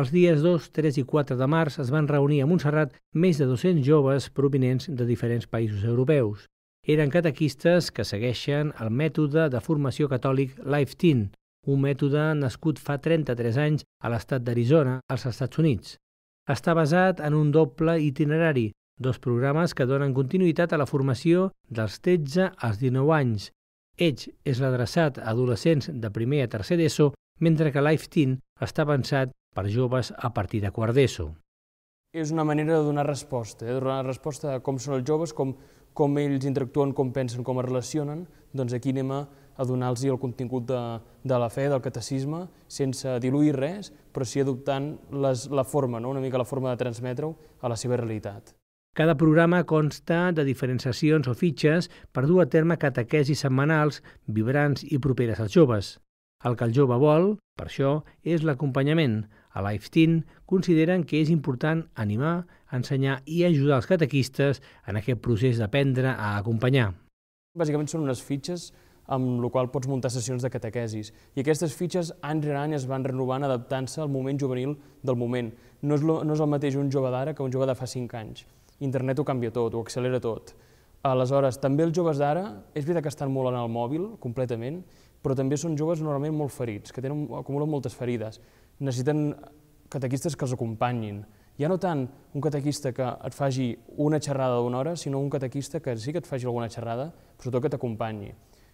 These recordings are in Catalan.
Els dies 2, 3 i 4 de març es van reunir a Montserrat més de 200 joves provinents de diferents països europeus. Eren catequistes que segueixen el mètode de formació catòlic LifeTeen, un mètode nascut fa 33 anys a l'estat d'Arizona, als Estats Units. Està basat en un doble itinerari, dos programes que donen continuïtat a la formació dels 13 als 19 anys. Edge és l'adreçat a adolescents de primer a tercer d'ESO mentre que Life Teen està avançat per joves a partir de quart d'ESO. És una manera de donar resposta, eh? de donar resposta a com són els joves, com, com ells interactuen, com pensen, com es relacionen, doncs aquí anem a, a donar-los el contingut de, de la fe, del catecisme, sense diluir res, però sí adoptant les, la forma, no? una mica la forma de transmetre-ho a la seva realitat. Cada programa consta de diferents sessions o fitxes per dur a terme catequesis setmanals, vibrants i properes als joves. El que el jove vol, per això, és l'acompanyament. A l'IFTIN consideren que és important animar, ensenyar i ajudar els catequistes en aquest procés d'aprendre a acompanyar. Bàsicament són unes fitxes amb la qual pots muntar sessions de catequesis. I aquestes fitxes any rere any es van renovant adaptant-se al moment juvenil del moment. No és, lo, no és el mateix un jove d'ara que un jove de fa 5 anys. Internet ho canvia tot, ho accelera tot. Aleshores, també els joves d'ara, és veritat que estan molt en el mòbil, completament, però també són joves normalment molt ferits, que tenen, acumulen moltes ferides, necessiten catequistes que els acompanyin. Ja no tant un catequista que et faci una xerrada d'una hora, sinó un catequista que sí que et faci alguna xerrada, però sobretot que t'acompanyi.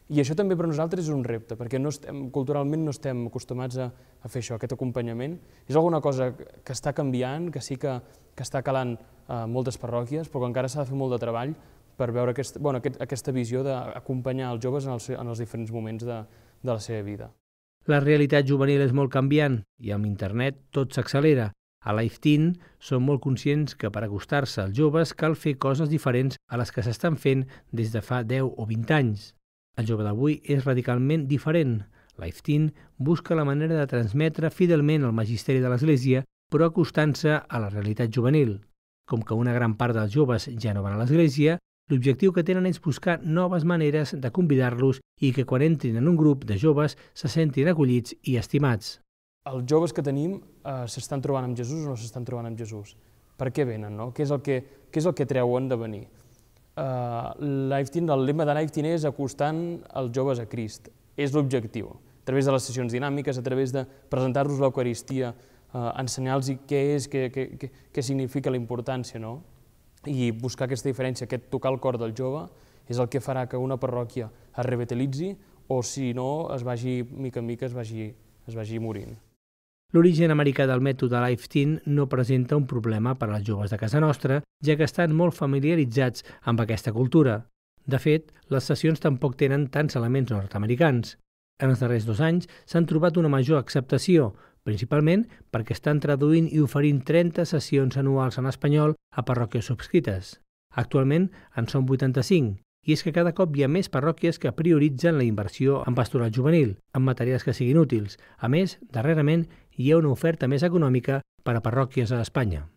I això també per nosaltres és un repte, perquè no estem, culturalment no estem acostumats a, a fer això, aquest acompanyament. És alguna cosa que està canviant, que sí que, que està calant a eh, moltes parròquies, però que encara s'ha de fer molt de treball per veure aquest, bueno, aquest, aquesta visió d'acompanyar els joves en els, en els diferents moments de, de la seva vida. La realitat juvenil és molt canviant i amb internet tot s'accelera. A LifeTeen són molt conscients que per acostar-se als joves cal fer coses diferents a les que s'estan fent des de fa 10 o 20 anys. El jove d'avui és radicalment diferent. LifeTeen busca la manera de transmetre fidelment el magisteri de l'Església, però acostant-se a la realitat juvenil. Com que una gran part dels joves ja no van a l'Església, L'objectiu que tenen és buscar noves maneres de convidar-los i que quan entrin en un grup de joves se sentin acollits i estimats. Els joves que tenim eh, s'estan trobant amb Jesús o no s'estan trobant amb Jesús? Per què venen? No? Què, és el que, què és el que treuen de venir? Uh, eh, Lifetime, el lema de Lifetin és acostant els joves a Crist. És l'objectiu, a través de les sessions dinàmiques, a través de presentar-los l'Eucaristia, eh, ensenyar-los què és, què, què, què significa la importància, no? i buscar aquesta diferència, aquest tocar el cor del jove, és el que farà que una parròquia es revitalitzi o, si no, es vagi, mica en mica, es vagi, es vagi morint. L'origen americà del mètode Lifeteen no presenta un problema per als joves de casa nostra, ja que estan molt familiaritzats amb aquesta cultura. De fet, les sessions tampoc tenen tants elements nord-americans. En els darrers dos anys s'han trobat una major acceptació, principalment perquè estan traduint i oferint 30 sessions anuals en espanyol a parròquies subscrites. Actualment en són 85, i és que cada cop hi ha més parròquies que prioritzen la inversió en pastoral juvenil, en materials que siguin útils. A més, darrerament hi ha una oferta més econòmica per a parròquies a Espanya.